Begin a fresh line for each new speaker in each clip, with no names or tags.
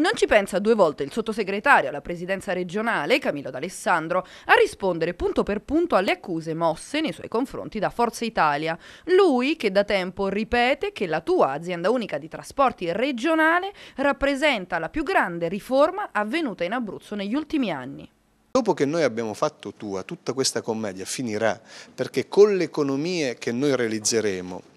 Non ci pensa due volte il sottosegretario alla presidenza regionale, Camillo D'Alessandro, a rispondere punto per punto alle accuse mosse nei suoi confronti da Forza Italia. Lui che da tempo ripete che la tua azienda unica di trasporti regionale rappresenta la più grande riforma avvenuta in Abruzzo negli ultimi anni.
Dopo che noi abbiamo fatto tua, tutta questa commedia finirà perché con le economie che noi realizzeremo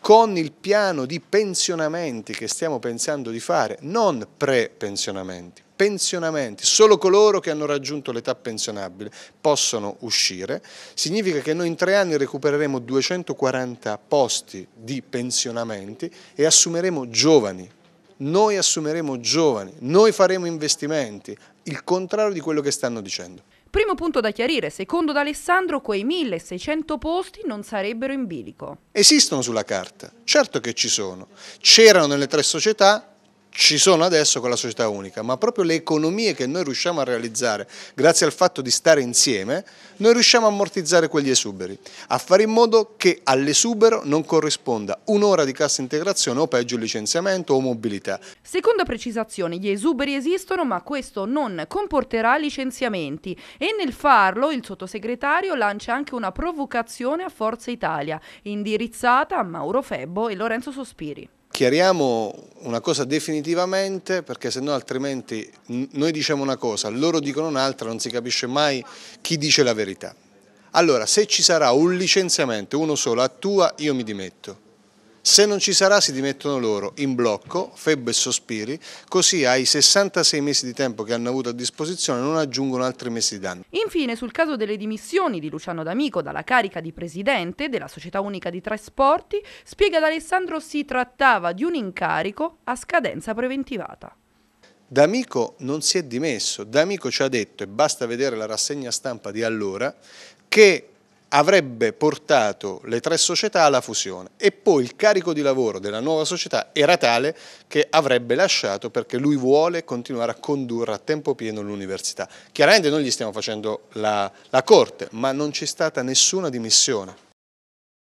con il piano di pensionamenti che stiamo pensando di fare, non pre-pensionamenti, pensionamenti, solo coloro che hanno raggiunto l'età pensionabile possono uscire, significa che noi in tre anni recupereremo 240 posti di pensionamenti e assumeremo giovani noi assumeremo giovani, noi faremo investimenti, il contrario di quello che stanno dicendo.
Primo punto da chiarire, secondo D'Alessandro quei 1600 posti non sarebbero in bilico.
Esistono sulla carta, certo che ci sono. C'erano nelle tre società, ci sono adesso con la società unica, ma proprio le economie che noi riusciamo a realizzare grazie al fatto di stare insieme, noi riusciamo a ammortizzare quegli esuberi, a fare in modo che all'esubero non corrisponda un'ora di cassa integrazione o peggio licenziamento o mobilità.
Seconda precisazione, gli esuberi esistono ma questo non comporterà licenziamenti e nel farlo il sottosegretario lancia anche una provocazione a Forza Italia indirizzata a Mauro Febbo e Lorenzo Sospiri
chiariamo una cosa definitivamente perché se no altrimenti noi diciamo una cosa, loro dicono un'altra, non si capisce mai chi dice la verità. Allora, se ci sarà un licenziamento, uno solo, a tua, io mi dimetto. Se non ci sarà si dimettono loro, in blocco, febbre e sospiri, così ai 66 mesi di tempo che hanno avuto a disposizione non aggiungono altri mesi di danno.
Infine, sul caso delle dimissioni di Luciano D'Amico dalla carica di presidente della Società Unica di Trasporti, spiega ad Alessandro si trattava di un incarico a scadenza preventivata.
D'Amico non si è dimesso, D'Amico ci ha detto, e basta vedere la rassegna stampa di allora, che avrebbe portato le tre società alla fusione e poi il carico di lavoro della nuova società era tale che avrebbe lasciato perché lui vuole continuare a condurre a tempo pieno l'università. Chiaramente noi gli stiamo facendo la, la corte, ma non c'è stata nessuna dimissione.